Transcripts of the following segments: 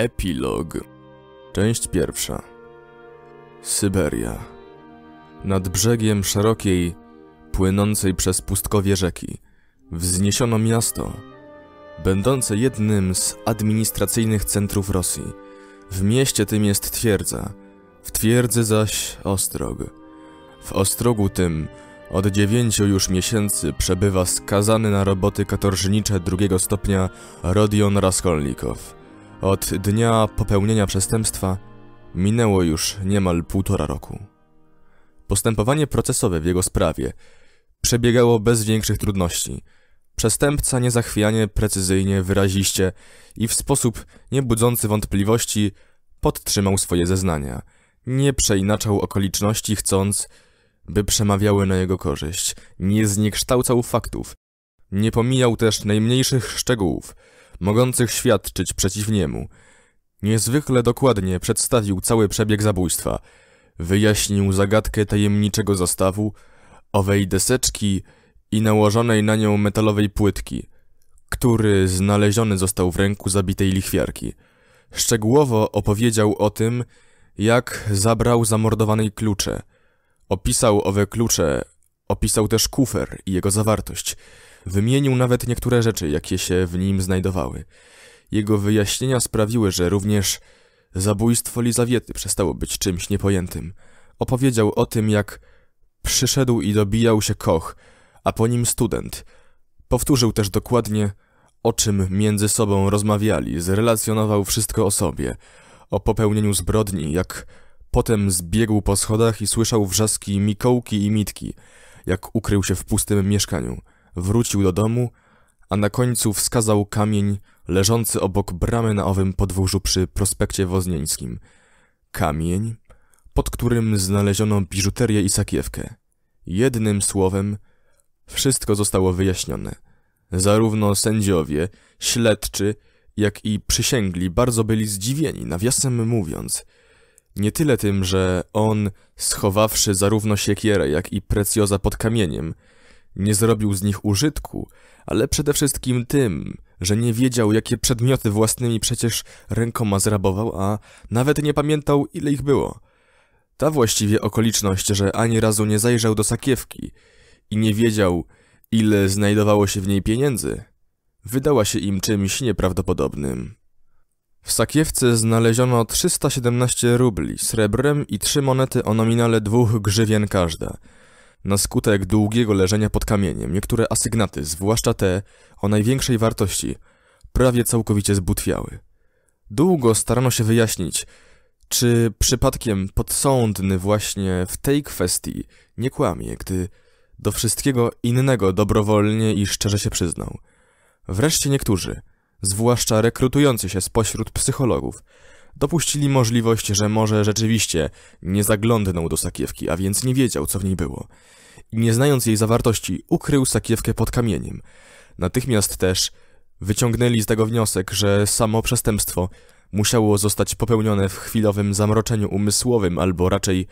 Epilog. Część pierwsza. Syberia. Nad brzegiem szerokiej, płynącej przez pustkowie rzeki, wzniesiono miasto, będące jednym z administracyjnych centrów Rosji. W mieście tym jest twierdza, w twierdzy zaś ostrog. W ostrogu tym od dziewięciu już miesięcy przebywa skazany na roboty katorżnicze drugiego stopnia Rodion Raskolnikow – od dnia popełnienia przestępstwa minęło już niemal półtora roku. Postępowanie procesowe w jego sprawie przebiegało bez większych trudności. Przestępca niezachwianie, precyzyjnie, wyraziście i w sposób niebudzący wątpliwości podtrzymał swoje zeznania. Nie przeinaczał okoliczności chcąc, by przemawiały na jego korzyść. Nie zniekształcał faktów. Nie pomijał też najmniejszych szczegółów – mogących świadczyć przeciw niemu. Niezwykle dokładnie przedstawił cały przebieg zabójstwa. Wyjaśnił zagadkę tajemniczego zastawu, owej deseczki i nałożonej na nią metalowej płytki, który znaleziony został w ręku zabitej lichwiarki. Szczegółowo opowiedział o tym, jak zabrał zamordowanej klucze. Opisał owe klucze, opisał też kufer i jego zawartość – Wymienił nawet niektóre rzeczy, jakie się w nim znajdowały. Jego wyjaśnienia sprawiły, że również zabójstwo Lizawiety przestało być czymś niepojętym. Opowiedział o tym, jak przyszedł i dobijał się koch, a po nim student. Powtórzył też dokładnie, o czym między sobą rozmawiali, zrelacjonował wszystko o sobie, o popełnieniu zbrodni, jak potem zbiegł po schodach i słyszał wrzaski Mikołki i Mitki, jak ukrył się w pustym mieszkaniu wrócił do domu, a na końcu wskazał kamień leżący obok bramy na owym podwórzu przy prospekcie Woznieńskim. Kamień, pod którym znaleziono biżuterię i sakiewkę. Jednym słowem, wszystko zostało wyjaśnione. Zarówno sędziowie, śledczy, jak i przysięgli bardzo byli zdziwieni, nawiasem mówiąc. Nie tyle tym, że on, schowawszy zarówno siekierę, jak i precjoza pod kamieniem, nie zrobił z nich użytku, ale przede wszystkim tym, że nie wiedział, jakie przedmioty własnymi przecież rękoma zrabował, a nawet nie pamiętał, ile ich było. Ta właściwie okoliczność, że ani razu nie zajrzał do sakiewki i nie wiedział, ile znajdowało się w niej pieniędzy, wydała się im czymś nieprawdopodobnym. W sakiewce znaleziono 317 rubli srebrem i trzy monety o nominale dwóch grzywien każda – na skutek długiego leżenia pod kamieniem niektóre asygnaty, zwłaszcza te o największej wartości, prawie całkowicie zbutwiały. Długo starano się wyjaśnić, czy przypadkiem podsądny właśnie w tej kwestii nie kłamie, gdy do wszystkiego innego dobrowolnie i szczerze się przyznał. Wreszcie niektórzy, zwłaszcza rekrutujący się spośród psychologów, Dopuścili możliwość, że może rzeczywiście nie zaglądnął do sakiewki, a więc nie wiedział, co w niej było. I nie znając jej zawartości, ukrył sakiewkę pod kamieniem. Natychmiast też wyciągnęli z tego wniosek, że samo przestępstwo musiało zostać popełnione w chwilowym zamroczeniu umysłowym, albo raczej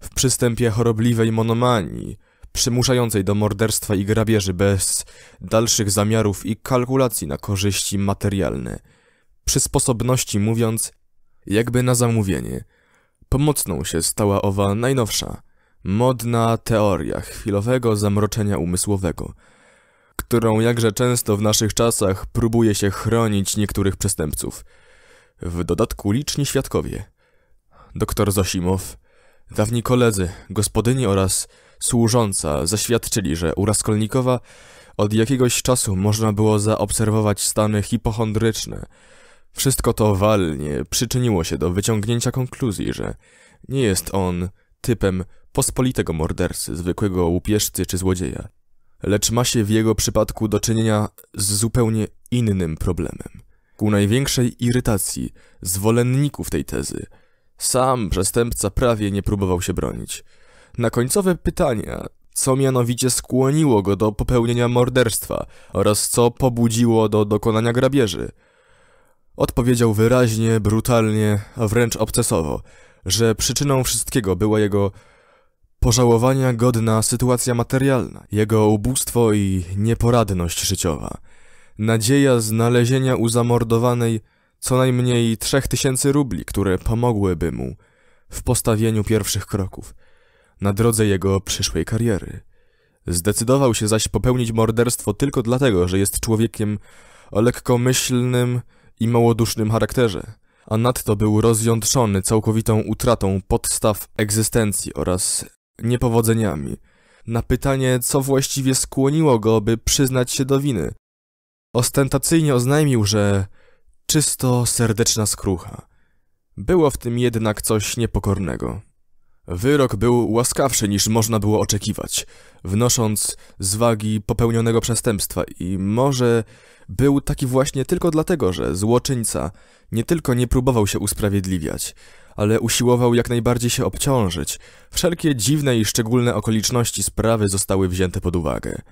w przystępie chorobliwej monomanii, przymuszającej do morderstwa i grabieży bez dalszych zamiarów i kalkulacji na korzyści materialne. Przy sposobności mówiąc, jakby na zamówienie. Pomocną się stała owa najnowsza, modna teoria chwilowego zamroczenia umysłowego, którą jakże często w naszych czasach próbuje się chronić niektórych przestępców. W dodatku liczni świadkowie. Doktor Zosimow, dawni koledzy, gospodyni oraz służąca zaświadczyli, że u Raskolnikowa od jakiegoś czasu można było zaobserwować stany hipochondryczne – wszystko to walnie przyczyniło się do wyciągnięcia konkluzji, że nie jest on typem pospolitego mordercy, zwykłego łupieżcy czy złodzieja, lecz ma się w jego przypadku do czynienia z zupełnie innym problemem. Ku największej irytacji zwolenników tej tezy, sam przestępca prawie nie próbował się bronić. Na końcowe pytania, co mianowicie skłoniło go do popełnienia morderstwa oraz co pobudziło do dokonania grabieży – Odpowiedział wyraźnie, brutalnie, a wręcz obcesowo, że przyczyną wszystkiego była jego pożałowania godna sytuacja materialna, jego ubóstwo i nieporadność życiowa, nadzieja znalezienia u zamordowanej co najmniej trzech tysięcy rubli, które pomogłyby mu w postawieniu pierwszych kroków na drodze jego przyszłej kariery. Zdecydował się zaś popełnić morderstwo tylko dlatego, że jest człowiekiem o lekkomyślnym, i małodusznym charakterze, a nadto był rozjątrzony całkowitą utratą podstaw egzystencji oraz niepowodzeniami. Na pytanie, co właściwie skłoniło go, by przyznać się do winy, ostentacyjnie oznajmił, że czysto serdeczna skrucha. Było w tym jednak coś niepokornego. Wyrok był łaskawszy niż można było oczekiwać, wnosząc z wagi popełnionego przestępstwa i może był taki właśnie tylko dlatego, że złoczyńca nie tylko nie próbował się usprawiedliwiać, ale usiłował jak najbardziej się obciążyć. Wszelkie dziwne i szczególne okoliczności sprawy zostały wzięte pod uwagę.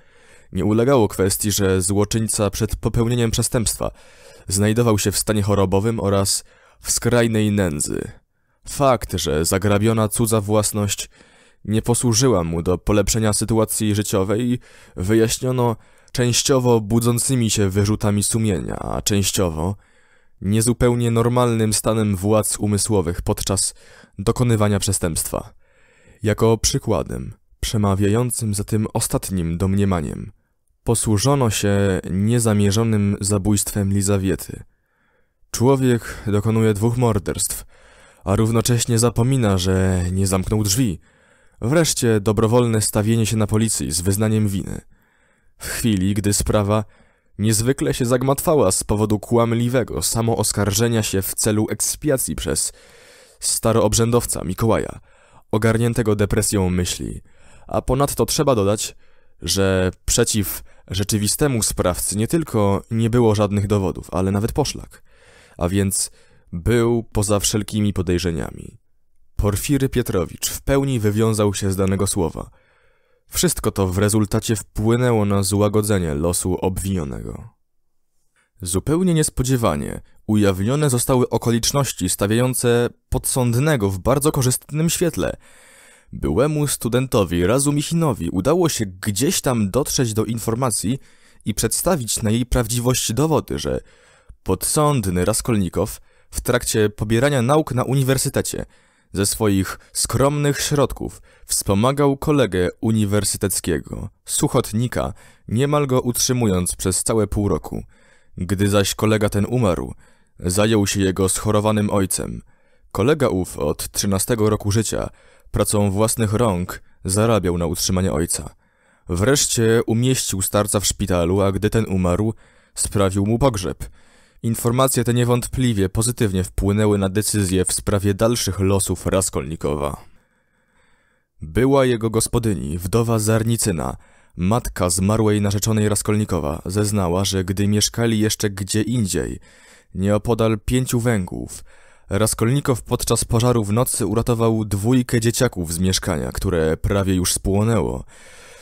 Nie ulegało kwestii, że złoczyńca przed popełnieniem przestępstwa znajdował się w stanie chorobowym oraz w skrajnej nędzy. Fakt, że zagrabiona cudza własność nie posłużyła mu do polepszenia sytuacji życiowej, wyjaśniono częściowo budzącymi się wyrzutami sumienia, a częściowo niezupełnie normalnym stanem władz umysłowych podczas dokonywania przestępstwa. Jako przykładem, przemawiającym za tym ostatnim domniemaniem, posłużono się niezamierzonym zabójstwem Lizawiety. Człowiek dokonuje dwóch morderstw – a równocześnie zapomina, że nie zamknął drzwi. Wreszcie dobrowolne stawienie się na policji z wyznaniem winy. W chwili, gdy sprawa niezwykle się zagmatwała z powodu kłamliwego samooskarżenia się w celu ekspiacji przez staroobrzędowca Mikołaja, ogarniętego depresją myśli. A ponadto trzeba dodać, że przeciw rzeczywistemu sprawcy nie tylko nie było żadnych dowodów, ale nawet poszlak. A więc był poza wszelkimi podejrzeniami. Porfiry Pietrowicz w pełni wywiązał się z danego słowa. Wszystko to w rezultacie wpłynęło na złagodzenie losu obwinionego. Zupełnie niespodziewanie ujawnione zostały okoliczności stawiające podsądnego w bardzo korzystnym świetle. Byłemu studentowi razu michinowi udało się gdzieś tam dotrzeć do informacji i przedstawić na jej prawdziwość dowody, że podsądny Raskolnikow w trakcie pobierania nauk na uniwersytecie. Ze swoich skromnych środków wspomagał kolegę uniwersyteckiego, suchotnika, niemal go utrzymując przez całe pół roku. Gdy zaś kolega ten umarł, zajął się jego schorowanym ojcem. Kolega ów od 13 roku życia pracą własnych rąk zarabiał na utrzymanie ojca. Wreszcie umieścił starca w szpitalu, a gdy ten umarł, sprawił mu pogrzeb – Informacje te niewątpliwie pozytywnie wpłynęły na decyzję w sprawie dalszych losów Raskolnikowa. Była jego gospodyni, wdowa Zarnicyna, matka zmarłej narzeczonej Raskolnikowa, zeznała, że gdy mieszkali jeszcze gdzie indziej, nieopodal pięciu węgłów. Raskolnikow podczas pożaru w nocy uratował dwójkę dzieciaków z mieszkania, które prawie już spłonęło,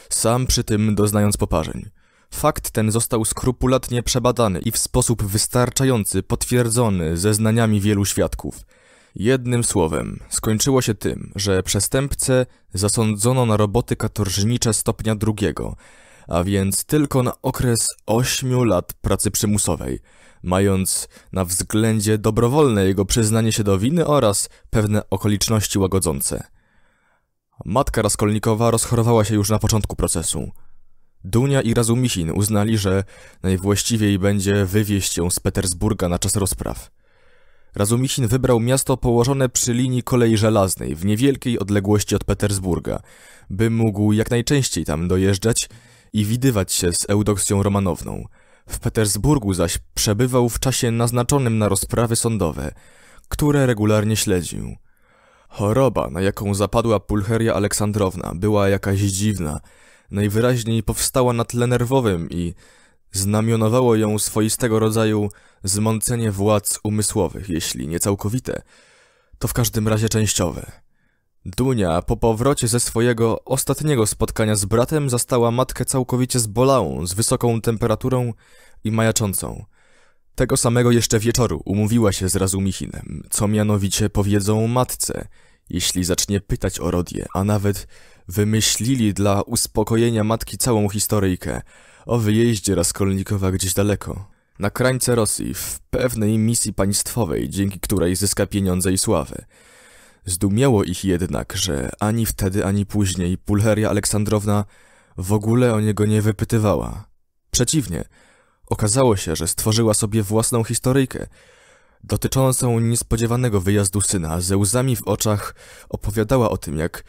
sam przy tym doznając poparzeń. Fakt ten został skrupulatnie przebadany i w sposób wystarczający potwierdzony zeznaniami wielu świadków. Jednym słowem, skończyło się tym, że przestępcę zasądzono na roboty katorżnicze stopnia drugiego, a więc tylko na okres 8 lat pracy przymusowej, mając na względzie dobrowolne jego przyznanie się do winy oraz pewne okoliczności łagodzące. Matka Raskolnikowa rozchorowała się już na początku procesu – Dunia i Razumisin uznali, że najwłaściwiej będzie wywieźć ją z Petersburga na czas rozpraw. Razumisin wybrał miasto położone przy linii kolei żelaznej w niewielkiej odległości od Petersburga, by mógł jak najczęściej tam dojeżdżać i widywać się z Eudoksją Romanowną. W Petersburgu zaś przebywał w czasie naznaczonym na rozprawy sądowe, które regularnie śledził. Choroba, na jaką zapadła Pulcheria Aleksandrowna, była jakaś dziwna, najwyraźniej powstała na tle nerwowym i znamionowało ją swoistego rodzaju zmącenie władz umysłowych, jeśli nie całkowite, to w każdym razie częściowe. Dunia po powrocie ze swojego ostatniego spotkania z bratem zastała matkę całkowicie zbolałą, z wysoką temperaturą i majaczącą. Tego samego jeszcze wieczoru umówiła się z Michinem, co mianowicie powiedzą matce, jeśli zacznie pytać o Rodię, a nawet Wymyślili dla uspokojenia matki całą historyjkę o wyjeździe Raskolnikowa gdzieś daleko, na krańce Rosji, w pewnej misji państwowej, dzięki której zyska pieniądze i sławę. Zdumiało ich jednak, że ani wtedy, ani później Pulheria Aleksandrowna w ogóle o niego nie wypytywała. Przeciwnie, okazało się, że stworzyła sobie własną historyjkę, dotyczącą niespodziewanego wyjazdu syna, ze łzami w oczach opowiadała o tym, jak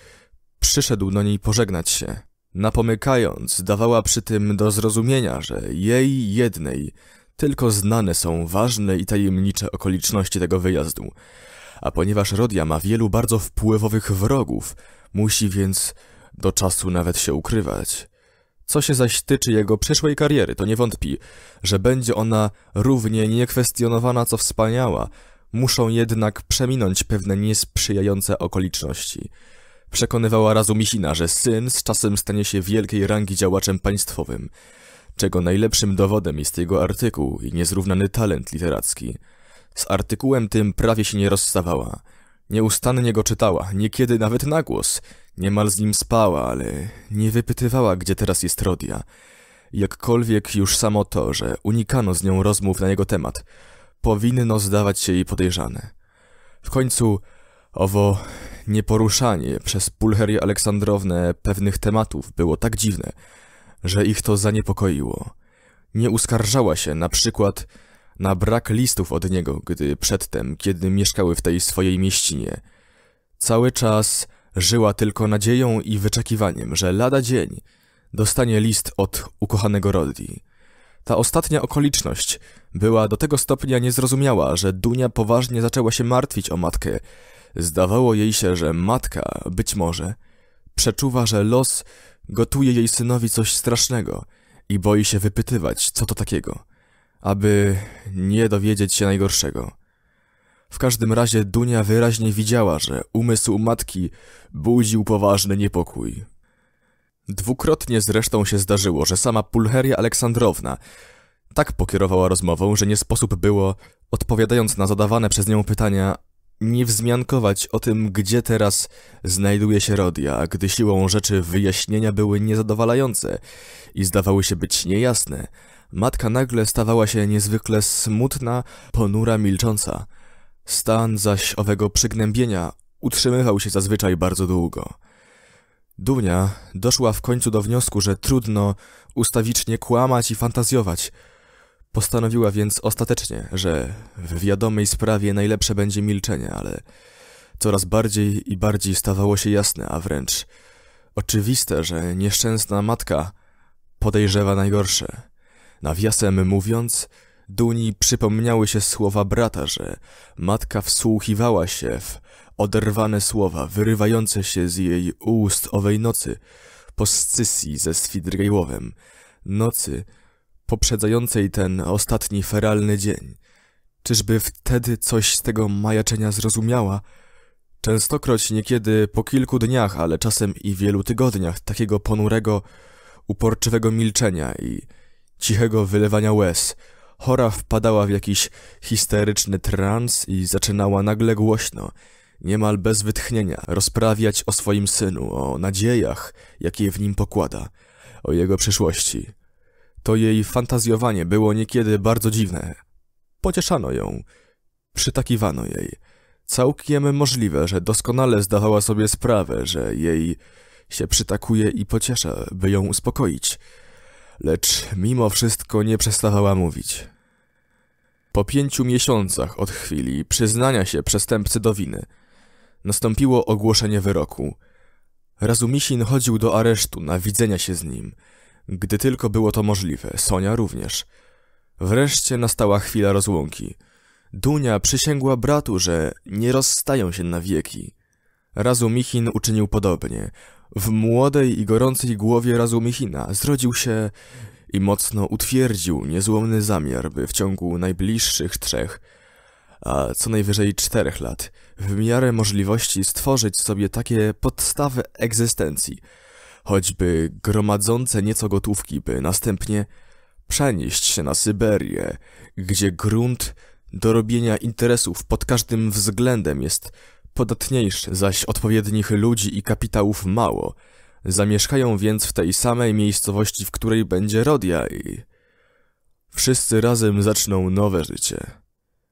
przyszedł do niej pożegnać się. Napomykając, dawała przy tym do zrozumienia, że jej jednej tylko znane są ważne i tajemnicze okoliczności tego wyjazdu. A ponieważ Rodia ma wielu bardzo wpływowych wrogów, musi więc do czasu nawet się ukrywać. Co się zaś tyczy jego przyszłej kariery, to nie wątpi, że będzie ona równie niekwestionowana co wspaniała, muszą jednak przeminąć pewne niesprzyjające okoliczności – Przekonywała razu Misina, że syn z czasem stanie się wielkiej rangi działaczem państwowym, czego najlepszym dowodem jest jego artykuł i niezrównany talent literacki. Z artykułem tym prawie się nie rozstawała. Nieustannie go czytała, niekiedy nawet na głos. Niemal z nim spała, ale nie wypytywała, gdzie teraz jest Rodia. Jakkolwiek już samo to, że unikano z nią rozmów na jego temat, powinno zdawać się jej podejrzane. W końcu owo nieporuszanie przez Pulcherię Aleksandrownę pewnych tematów było tak dziwne, że ich to zaniepokoiło. Nie uskarżała się na przykład na brak listów od niego, gdy przedtem, kiedy mieszkały w tej swojej mieścinie. Cały czas żyła tylko nadzieją i wyczekiwaniem, że lada dzień dostanie list od ukochanego Roddy. Ta ostatnia okoliczność była do tego stopnia niezrozumiała, że Dunia poważnie zaczęła się martwić o matkę Zdawało jej się, że matka, być może, przeczuwa, że los gotuje jej synowi coś strasznego i boi się wypytywać, co to takiego, aby nie dowiedzieć się najgorszego. W każdym razie Dunia wyraźnie widziała, że umysł matki budził poważny niepokój. Dwukrotnie zresztą się zdarzyło, że sama Pulcheria Aleksandrowna tak pokierowała rozmową, że nie sposób było, odpowiadając na zadawane przez nią pytania, nie wzmiankować o tym, gdzie teraz znajduje się Rodia, gdy siłą rzeczy wyjaśnienia były niezadowalające i zdawały się być niejasne, matka nagle stawała się niezwykle smutna, ponura, milcząca. Stan zaś owego przygnębienia utrzymywał się zazwyczaj bardzo długo. Dunia doszła w końcu do wniosku, że trudno ustawicznie kłamać i fantazjować – Postanowiła więc ostatecznie, że w wiadomej sprawie najlepsze będzie milczenie, ale coraz bardziej i bardziej stawało się jasne, a wręcz oczywiste, że nieszczęsna matka podejrzewa najgorsze. Nawiasem mówiąc, Duni przypomniały się słowa brata, że matka wsłuchiwała się w oderwane słowa wyrywające się z jej ust owej nocy po scysji ze Svidrgejłowem. Nocy, poprzedzającej ten ostatni feralny dzień. Czyżby wtedy coś z tego majaczenia zrozumiała? Częstokroć niekiedy po kilku dniach, ale czasem i wielu tygodniach takiego ponurego, uporczywego milczenia i cichego wylewania łez, chora wpadała w jakiś histeryczny trans i zaczynała nagle głośno, niemal bez wytchnienia, rozprawiać o swoim synu, o nadziejach, jakie w nim pokłada, o jego przyszłości to jej fantazjowanie było niekiedy bardzo dziwne. Pocieszano ją, przytakiwano jej. Całkiem możliwe, że doskonale zdawała sobie sprawę, że jej się przytakuje i pociesza, by ją uspokoić. Lecz mimo wszystko nie przestawała mówić. Po pięciu miesiącach od chwili przyznania się przestępcy do winy nastąpiło ogłoszenie wyroku. Razumisin chodził do aresztu na widzenia się z nim – gdy tylko było to możliwe, Sonia również. Wreszcie nastała chwila rozłąki. Dunia przysięgła bratu, że nie rozstają się na wieki. Razu Michin uczynił podobnie. W młodej i gorącej głowie Razu Michina zrodził się i mocno utwierdził niezłomny zamiar, by w ciągu najbliższych trzech, a co najwyżej czterech lat, w miarę możliwości stworzyć sobie takie podstawy egzystencji – choćby gromadzące nieco gotówki, by następnie przenieść się na Syberię, gdzie grunt do robienia interesów pod każdym względem jest podatniejszy, zaś odpowiednich ludzi i kapitałów mało. Zamieszkają więc w tej samej miejscowości, w której będzie Rodia i... Wszyscy razem zaczną nowe życie.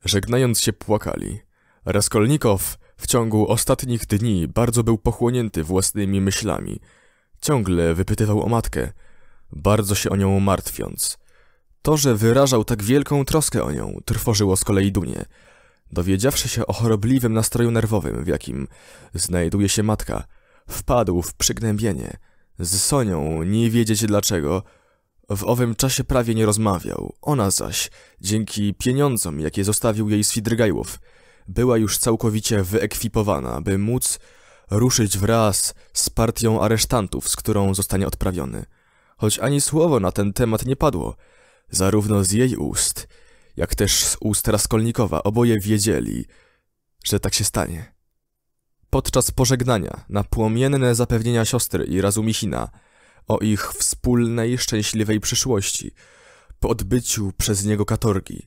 Żegnając się płakali. Raskolnikow w ciągu ostatnich dni bardzo był pochłonięty własnymi myślami – Ciągle wypytywał o matkę, bardzo się o nią martwiąc. To, że wyrażał tak wielką troskę o nią, trwożyło z kolei Dunię. Dowiedziawszy się o chorobliwym nastroju nerwowym, w jakim znajduje się matka, wpadł w przygnębienie. Z Sonią, nie wiedzieć dlaczego, w owym czasie prawie nie rozmawiał. Ona zaś, dzięki pieniądzom, jakie zostawił jej Swidrygajłów, była już całkowicie wyekwipowana, by móc ruszyć wraz z partią aresztantów, z którą zostanie odprawiony. Choć ani słowo na ten temat nie padło, zarówno z jej ust, jak też z ust Raskolnikowa oboje wiedzieli, że tak się stanie. Podczas pożegnania na płomienne zapewnienia siostry i Razumichina o ich wspólnej, szczęśliwej przyszłości, po odbyciu przez niego katorgi.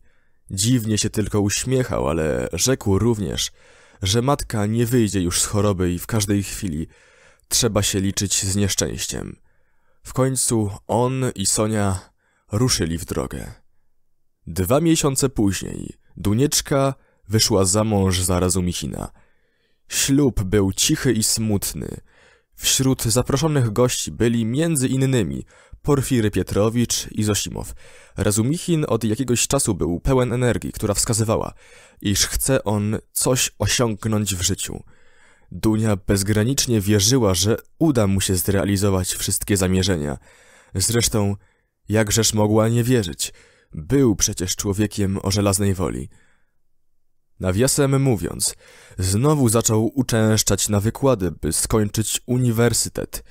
Dziwnie się tylko uśmiechał, ale rzekł również, że matka nie wyjdzie już z choroby i w każdej chwili trzeba się liczyć z nieszczęściem. W końcu on i Sonia ruszyli w drogę. Dwa miesiące później Dunieczka wyszła za mąż za Razumichina. Ślub był cichy i smutny – Wśród zaproszonych gości byli między innymi Porfiry Pietrowicz i Zosimow. Razumichin od jakiegoś czasu był pełen energii, która wskazywała, iż chce on coś osiągnąć w życiu. Dunia bezgranicznie wierzyła, że uda mu się zrealizować wszystkie zamierzenia. Zresztą, jakżeż mogła nie wierzyć? Był przecież człowiekiem o żelaznej woli. Nawiasem mówiąc, znowu zaczął uczęszczać na wykłady, by skończyć uniwersytet.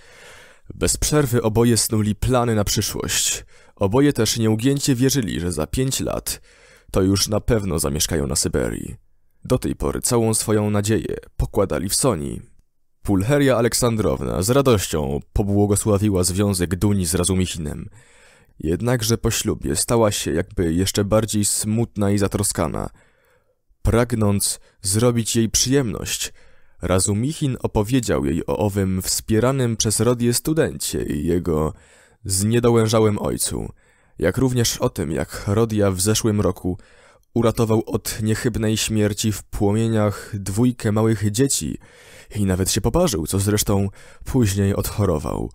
Bez przerwy oboje snuli plany na przyszłość. Oboje też nieugięcie wierzyli, że za pięć lat to już na pewno zamieszkają na Syberii. Do tej pory całą swoją nadzieję pokładali w Soni. Pulcheria Aleksandrowna z radością pobłogosławiła związek Duni z Razumichinem. Jednakże po ślubie stała się jakby jeszcze bardziej smutna i zatroskana – pragnąc zrobić jej przyjemność. Razumichin opowiedział jej o owym wspieranym przez Rodię studencie i jego zniedołężałym ojcu, jak również o tym, jak Rodia w zeszłym roku uratował od niechybnej śmierci w płomieniach dwójkę małych dzieci i nawet się poparzył, co zresztą później odchorował.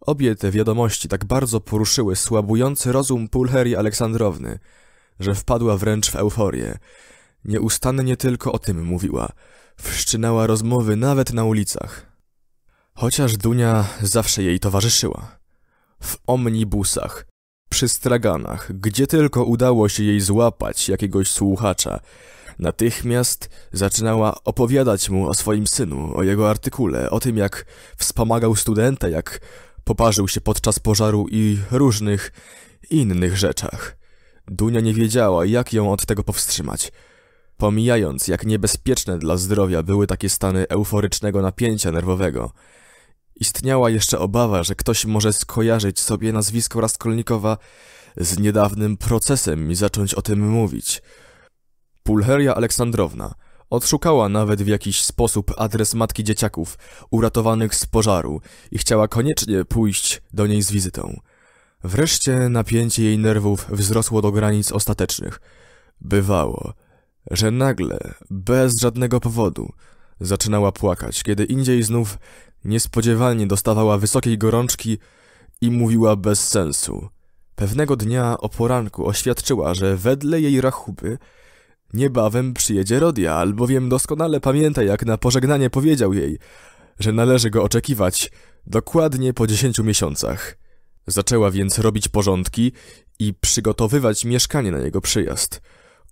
Obie te wiadomości tak bardzo poruszyły słabujący rozum Pulherii Aleksandrowny, że wpadła wręcz w euforię. Nieustannie tylko o tym mówiła. Wszczynała rozmowy nawet na ulicach. Chociaż Dunia zawsze jej towarzyszyła. W omnibusach, przy straganach, gdzie tylko udało się jej złapać jakiegoś słuchacza, Natychmiast zaczynała opowiadać mu o swoim synu, o jego artykule, o tym jak wspomagał studenta, jak poparzył się podczas pożaru i różnych innych rzeczach. Dunia nie wiedziała, jak ją od tego powstrzymać. Pomijając, jak niebezpieczne dla zdrowia były takie stany euforycznego napięcia nerwowego, istniała jeszcze obawa, że ktoś może skojarzyć sobie nazwisko Raskolnikowa z niedawnym procesem i zacząć o tym mówić. Pulcheria Aleksandrowna odszukała nawet w jakiś sposób adres matki dzieciaków uratowanych z pożaru i chciała koniecznie pójść do niej z wizytą. Wreszcie napięcie jej nerwów wzrosło do granic ostatecznych. Bywało, że nagle, bez żadnego powodu, zaczynała płakać, kiedy indziej znów niespodziewanie dostawała wysokiej gorączki i mówiła bez sensu. Pewnego dnia o poranku oświadczyła, że wedle jej rachuby niebawem przyjedzie Rodia, albowiem doskonale pamięta, jak na pożegnanie powiedział jej, że należy go oczekiwać dokładnie po dziesięciu miesiącach. Zaczęła więc robić porządki i przygotowywać mieszkanie na jego przyjazd –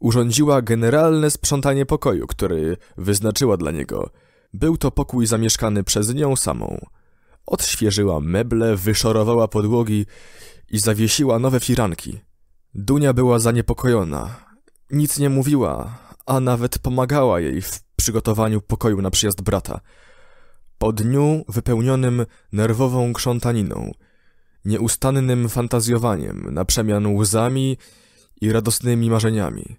urządziła generalne sprzątanie pokoju, który wyznaczyła dla niego. Był to pokój zamieszkany przez nią samą. Odświeżyła meble, wyszorowała podłogi i zawiesiła nowe firanki. Dunia była zaniepokojona. Nic nie mówiła, a nawet pomagała jej w przygotowaniu pokoju na przyjazd brata. Po dniu wypełnionym nerwową krzątaniną, nieustannym fantazjowaniem na przemian łzami i radosnymi marzeniami.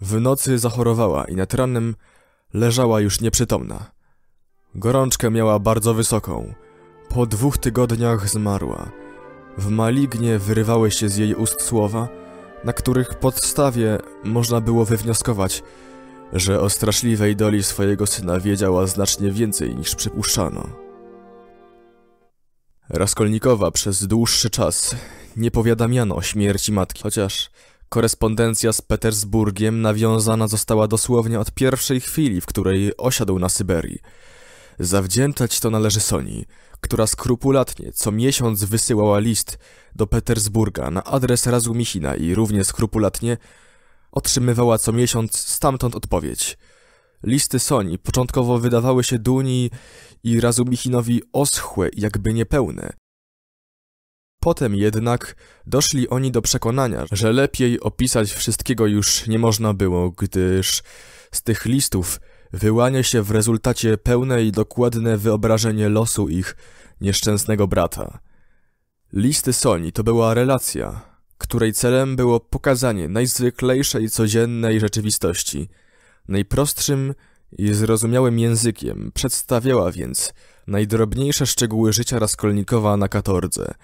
W nocy zachorowała i nad ranem leżała już nieprzytomna. Gorączkę miała bardzo wysoką. Po dwóch tygodniach zmarła. W malignie wyrywały się z jej ust słowa, na których podstawie można było wywnioskować, że o straszliwej doli swojego syna wiedziała znacznie więcej niż przypuszczano. Raskolnikowa przez dłuższy czas nie powiadamiano o śmierci matki, chociaż Korespondencja z Petersburgiem nawiązana została dosłownie od pierwszej chwili, w której osiadł na Syberii. Zawdzięczać to należy Sony, która skrupulatnie co miesiąc wysyłała list do Petersburga na adres Razumichina i równie skrupulatnie otrzymywała co miesiąc stamtąd odpowiedź. Listy Sony początkowo wydawały się Duni i Razumichinowi oschłe, jakby niepełne, Potem jednak doszli oni do przekonania, że lepiej opisać wszystkiego już nie można było, gdyż z tych listów wyłania się w rezultacie pełne i dokładne wyobrażenie losu ich nieszczęsnego brata. Listy Soni to była relacja, której celem było pokazanie najzwyklejszej codziennej rzeczywistości. Najprostszym i zrozumiałym językiem przedstawiała więc najdrobniejsze szczegóły życia Raskolnikowa na katordze –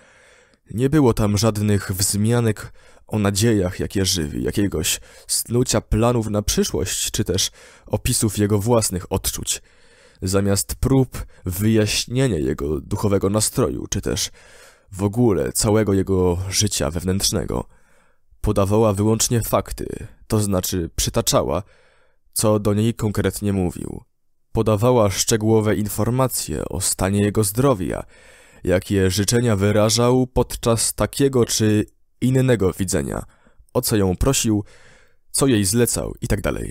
nie było tam żadnych wzmianek o nadziejach, jakie żywi, jakiegoś snucia planów na przyszłość, czy też opisów jego własnych odczuć. Zamiast prób wyjaśnienia jego duchowego nastroju, czy też w ogóle całego jego życia wewnętrznego, podawała wyłącznie fakty, to znaczy przytaczała, co do niej konkretnie mówił. Podawała szczegółowe informacje o stanie jego zdrowia, jakie życzenia wyrażał podczas takiego czy innego widzenia, o co ją prosił, co jej zlecał itd. Tak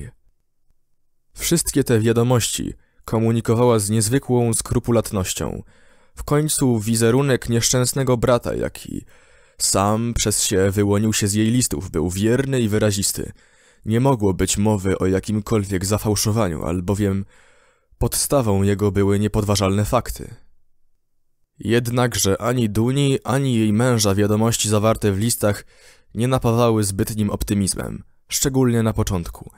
Wszystkie te wiadomości komunikowała z niezwykłą skrupulatnością. W końcu wizerunek nieszczęsnego brata, jaki sam przez się wyłonił się z jej listów, był wierny i wyrazisty. Nie mogło być mowy o jakimkolwiek zafałszowaniu, albowiem podstawą jego były niepodważalne fakty. Jednakże ani Duni, ani jej męża wiadomości zawarte w listach nie napawały zbytnim optymizmem, szczególnie na początku.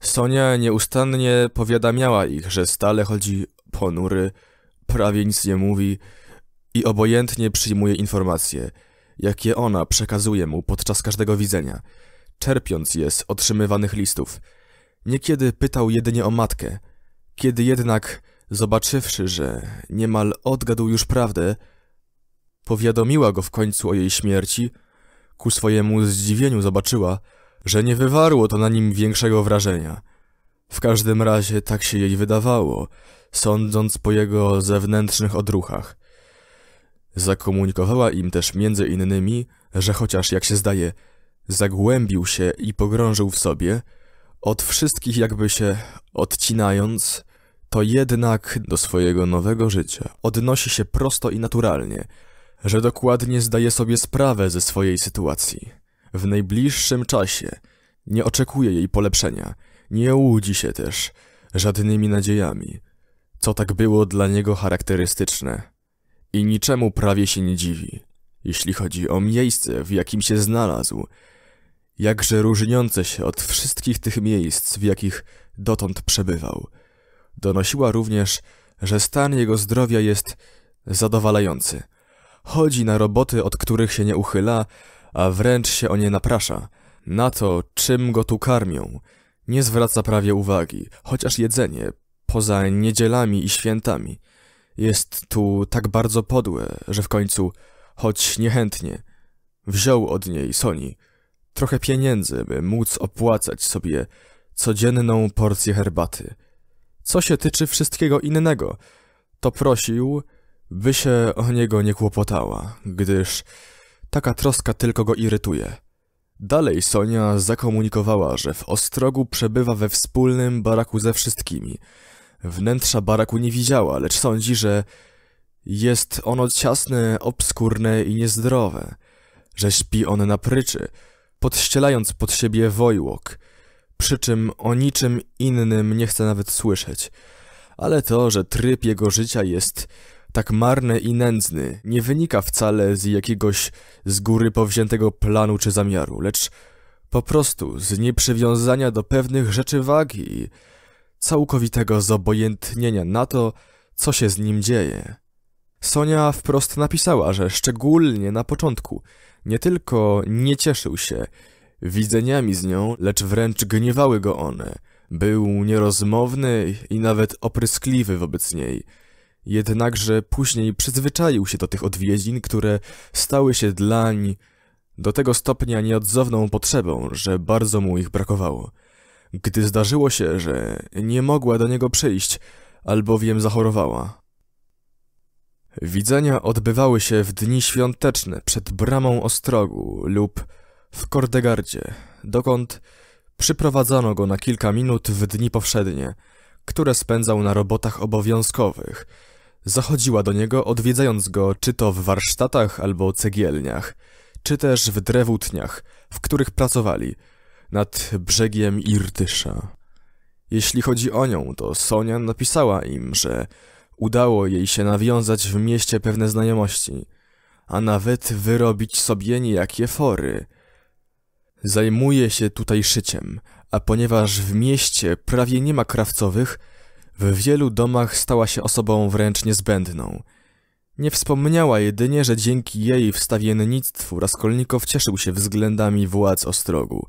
Sonia nieustannie powiadamiała ich, że stale chodzi ponury, prawie nic nie mówi i obojętnie przyjmuje informacje, jakie ona przekazuje mu podczas każdego widzenia, czerpiąc je z otrzymywanych listów. Niekiedy pytał jedynie o matkę, kiedy jednak Zobaczywszy, że niemal odgadł już prawdę, powiadomiła go w końcu o jej śmierci. Ku swojemu zdziwieniu zobaczyła, że nie wywarło to na nim większego wrażenia. W każdym razie tak się jej wydawało, sądząc po jego zewnętrznych odruchach. Zakomunikowała im też między innymi, że chociaż, jak się zdaje, zagłębił się i pogrążył w sobie, od wszystkich jakby się odcinając, to jednak do swojego nowego życia odnosi się prosto i naturalnie, że dokładnie zdaje sobie sprawę ze swojej sytuacji. W najbliższym czasie nie oczekuje jej polepszenia, nie łudzi się też żadnymi nadziejami, co tak było dla niego charakterystyczne. I niczemu prawie się nie dziwi, jeśli chodzi o miejsce, w jakim się znalazł, jakże różniące się od wszystkich tych miejsc, w jakich dotąd przebywał – Donosiła również, że stan jego zdrowia jest zadowalający. Chodzi na roboty, od których się nie uchyla, a wręcz się o nie naprasza. Na to, czym go tu karmią, nie zwraca prawie uwagi, chociaż jedzenie, poza niedzielami i świętami, jest tu tak bardzo podłe, że w końcu, choć niechętnie, wziął od niej Soni trochę pieniędzy, by móc opłacać sobie codzienną porcję herbaty. Co się tyczy wszystkiego innego, to prosił, by się o niego nie kłopotała, gdyż taka troska tylko go irytuje. Dalej Sonia zakomunikowała, że w Ostrogu przebywa we wspólnym baraku ze wszystkimi. Wnętrza baraku nie widziała, lecz sądzi, że jest ono ciasne, obskurne i niezdrowe, że śpi on na pryczy, podścielając pod siebie wojłok, przy czym o niczym innym nie chce nawet słyszeć. Ale to, że tryb jego życia jest tak marny i nędzny, nie wynika wcale z jakiegoś z góry powziętego planu czy zamiaru, lecz po prostu z nieprzywiązania do pewnych rzeczy wagi i całkowitego zobojętnienia na to, co się z nim dzieje. Sonia wprost napisała, że szczególnie na początku nie tylko nie cieszył się widzeniami z nią, lecz wręcz gniewały go one. Był nierozmowny i nawet opryskliwy wobec niej. Jednakże później przyzwyczaił się do tych odwiedzin, które stały się dlań do tego stopnia nieodzowną potrzebą, że bardzo mu ich brakowało. Gdy zdarzyło się, że nie mogła do niego przyjść, albowiem zachorowała. Widzenia odbywały się w dni świąteczne przed bramą ostrogu lub w Kordegardzie, dokąd przyprowadzano go na kilka minut w dni powszednie, które spędzał na robotach obowiązkowych. Zachodziła do niego, odwiedzając go czy to w warsztatach albo cegielniach, czy też w drewutniach, w których pracowali, nad brzegiem Irtysza. Jeśli chodzi o nią, to Sonia napisała im, że udało jej się nawiązać w mieście pewne znajomości, a nawet wyrobić sobie niejakie fory – Zajmuje się tutaj szyciem, a ponieważ w mieście prawie nie ma krawcowych, w wielu domach stała się osobą wręcz niezbędną. Nie wspomniała jedynie, że dzięki jej wstawiennictwu Raskolnikow cieszył się względami władz Ostrogu,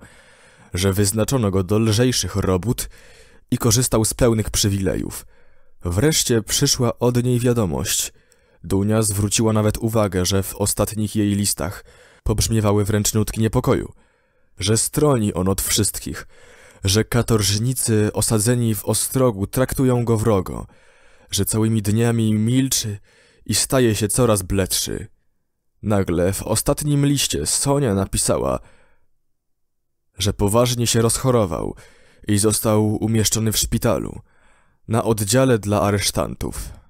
że wyznaczono go do lżejszych robót i korzystał z pełnych przywilejów. Wreszcie przyszła od niej wiadomość. Dunia zwróciła nawet uwagę, że w ostatnich jej listach pobrzmiewały wręcz nutki niepokoju – że stroni on od wszystkich, że katorżnicy osadzeni w ostrogu traktują go wrogo, że całymi dniami milczy i staje się coraz bledszy. Nagle w ostatnim liście Sonia napisała, że poważnie się rozchorował i został umieszczony w szpitalu, na oddziale dla aresztantów.